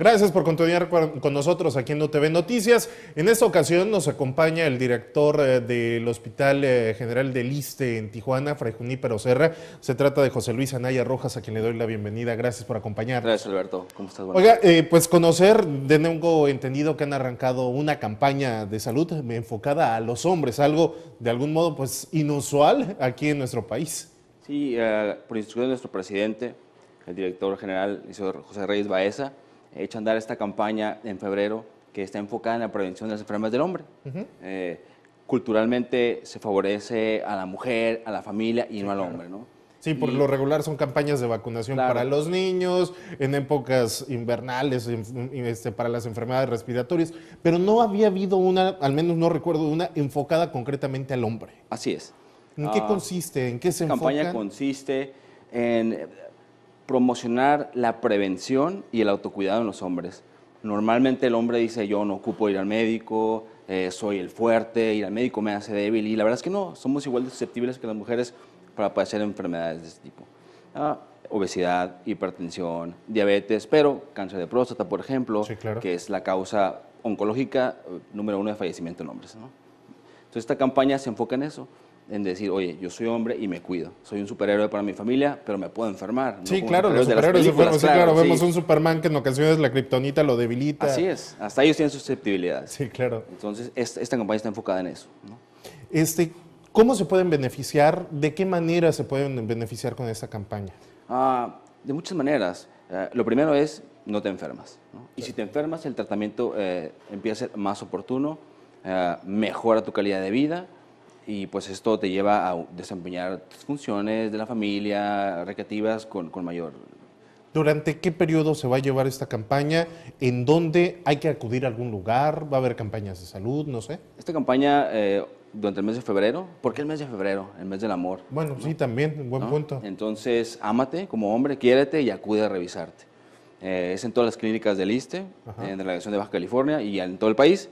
Gracias por continuar con nosotros aquí en UTV Noticias. En esta ocasión nos acompaña el director eh, del Hospital eh, General del ISTE en Tijuana, Fray Junípero Serra. Se trata de José Luis Anaya Rojas, a quien le doy la bienvenida. Gracias por acompañar. Gracias, Alberto. ¿Cómo estás? Oiga, eh, pues conocer, de nuevo entendido que han arrancado una campaña de salud enfocada a los hombres, algo de algún modo pues inusual aquí en nuestro país. Sí, por instrucción de nuestro presidente, el director general José Reyes Baeza, he hecho andar esta campaña en febrero que está enfocada en la prevención de las enfermedades del hombre. Eh, culturalmente se favorece a la mujer, a la familia y no al hombre, ¿no? Sí, por lo regular son campañas de vacunación para los niños, en épocas invernales, este, para las enfermedades respiratorias, pero no había habido una, al menos no recuerdo una, enfocada concretamente al hombre. Así es. ¿En qué ah, consiste? ¿En qué se enfoca? La campaña consiste en promocionar la prevención y el autocuidado en los hombres. Normalmente el hombre dice, yo no ocupo ir al médico, eh, soy el fuerte, ir al médico me hace débil. Y la verdad es que no, somos igual de susceptibles que las mujeres para padecer enfermedades de este tipo. Ah, obesidad, hipertensión, diabetes, pero cáncer de próstata, por ejemplo, que es la causa oncológica eh, número uno de fallecimiento en hombres. Entonces esta campaña se enfoca en eso en decir, oye, yo soy hombre y me cuido. Soy un superhéroe para mi familia, pero me puedo enfermar. Sí, claro, los superhéroes, sí, claro, vemos un Superman que en ocasiones la kriptonita lo debilita. Así es, hasta ellos tienen susceptibilidades. Sí, claro. Entonces, esta, campaña está enfocada en eso. Este, ¿Cómo se pueden beneficiar? ¿De qué manera se pueden beneficiar con esta campaña? Ah, de muchas maneras. Eh, lo primero es, no te enfermas. Y si te enfermas, el tratamiento eh, empieza a ser más oportuno, eh, mejora tu calidad de vida, y pues esto te lleva a desempeñar funciones de la familia, recreativas con, con mayor ¿Durante qué periodo se va a llevar esta campaña? ¿En dónde hay que acudir a algún lugar? ¿Va a haber campañas de salud? No sé. Esta campaña eh, durante el mes de febrero. ¿Por qué el mes de febrero? El mes del amor. Bueno, sí, también, buen punto. Entonces, ámate como hombre, quiérete y acude a revisarte. Eh, es en todas las clínicas del ISTE, en la región de Baja California y en todo el país.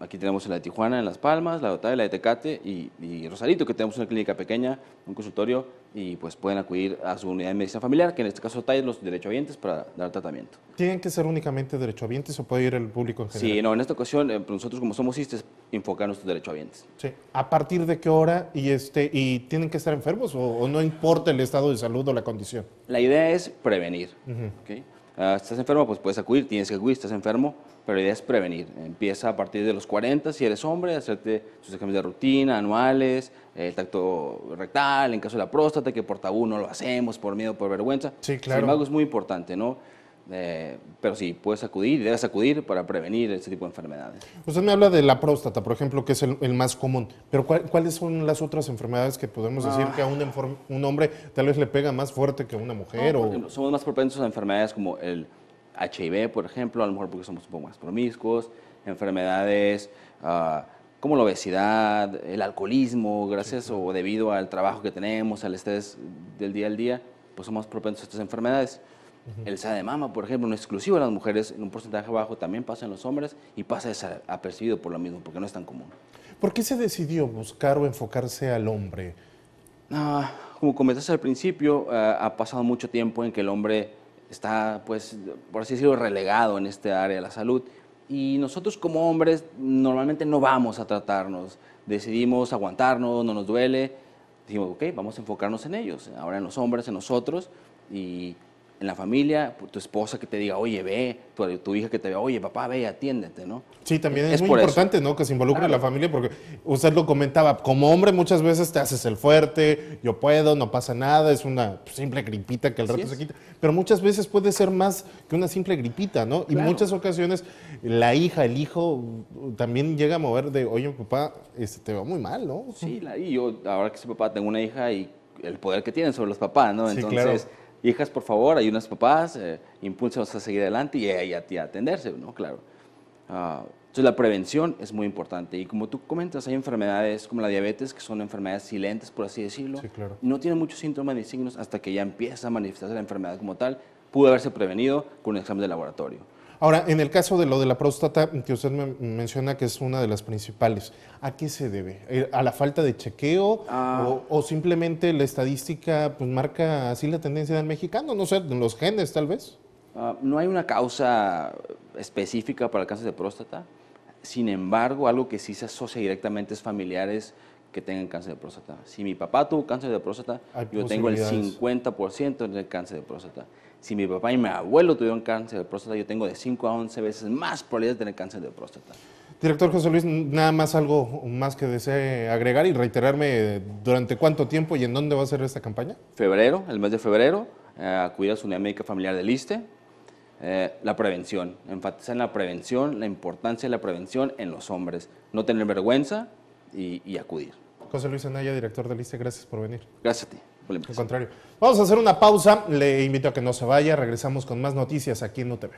Aquí tenemos la de Tijuana en Las Palmas, la de la de Tecate y, Rosarito, que tenemos una clínica pequeña, un consultorio, y pues pueden acudir a su unidad de medicina familiar, que en este caso Otavia es los derechohabientes para dar tratamiento. ¿Tienen que ser únicamente derechohabientes o puede ir el público en general? Sí, no, en esta ocasión eh, nosotros como somos ISTE, enfocarnos nuestros derechohabientes. Sí, ¿a partir de qué hora y, este, y tienen que estar enfermos o, no importa el estado de salud o la condición? La idea es prevenir, Ah, estás enfermo, pues puedes acudir, tienes que acudir, estás enfermo, pero la idea es prevenir. Empieza a partir de los 40, si eres hombre, hacerte sus exámenes de rutina, anuales, el tacto rectal, en caso de la próstata, que por tabú no lo hacemos, por miedo, por vergüenza. Sí, claro. Sin embargo, es muy importante, ¿no? Eh, pero sí, puedes acudir y debes acudir para prevenir este tipo de enfermedades. Usted me habla de la próstata, por ejemplo, que es el, más común, pero ¿cuáles son las otras enfermedades que podemos ah. decir que a un, hombre tal vez le pega más fuerte que a una mujer? Somos más propensos a enfermedades como el HIV, por ejemplo, a lo mejor porque somos un poco más promiscuos, enfermedades... Ah, como la obesidad, el alcoholismo, gracias o debido al trabajo que tenemos, al estrés del día al día, pues somos propensos a estas enfermedades. El SAD de mama, por ejemplo, no es exclusivo de las mujeres, en un porcentaje bajo también pasa en los hombres y pasa desapercibido por lo mismo, porque no es tan común. ¿Por qué se decidió buscar o enfocarse al hombre? Ah, como comentaste al principio, eh, ha pasado mucho tiempo en que el hombre está, pues, por así decirlo, relegado en este área de la salud. Y nosotros como hombres normalmente no vamos a tratarnos, decidimos aguantarnos, no nos duele. Decimos, ok, vamos a enfocarnos en ellos, ahora en los hombres, en nosotros, y en la familia, tu esposa que te diga, oye, ve, tu, hija que te diga oye, papá, ve, atiéndete, ¿no? Sí, también e, es, muy importante, ¿no? Que se involucre la familia, porque usted lo comentaba, como hombre muchas veces te haces el fuerte, yo puedo, no pasa nada, es una simple gripita que el rato se quita, pero muchas veces puede ser más que una simple gripita, ¿no? Y muchas ocasiones la hija, el hijo también llega a mover de, oye, papá, este, te va muy mal, ¿no? Sí, y yo ahora que soy papá, tengo una hija y el poder que tienen sobre los papás, ¿no? Entonces hijas, por favor, hay unas papás, eh, impulsa a seguir adelante y, a, atenderse, ¿no? Claro. Ah, entonces la prevención es muy importante y como tú comentas, hay enfermedades como la diabetes que son enfermedades silentes, por así decirlo. Sí, claro. No tienen muchos síntomas ni signos hasta que ya empieza a manifestarse la enfermedad como tal. Pudo haberse prevenido con un examen de laboratorio. Ahora, en el caso de lo de la próstata, que usted me menciona que es una de las principales, ¿a qué se debe? Eh, ¿A la falta de chequeo ah. o, simplemente la estadística pues, marca así la tendencia del mexicano? No sé, en los genes tal vez. Ah, no hay una causa específica para el cáncer de próstata. Sin embargo, algo que sí se asocia directamente es familiares que tengan cáncer de próstata. Si mi papá tuvo cáncer de próstata, yo tengo el 50% de cáncer de próstata si mi papá y mi abuelo tuvieron cáncer de próstata, yo tengo de 5 a 11 veces más probabilidades de tener cáncer de próstata. Director José Luis, nada más algo más que desee agregar y reiterarme durante cuánto tiempo y en dónde va a ser esta campaña. Febrero, el mes de febrero, eh, acudir a su unidad médica familiar de liste. Eh, la prevención, enfatizar en la prevención, la importancia de la prevención en los hombres. No tener vergüenza y, acudir. José Luis Anaya, director de liste. gracias por venir. Gracias a ti contrario. Vamos a hacer una pausa. Le invito a que no se vaya. Regresamos con más noticias aquí en UTV.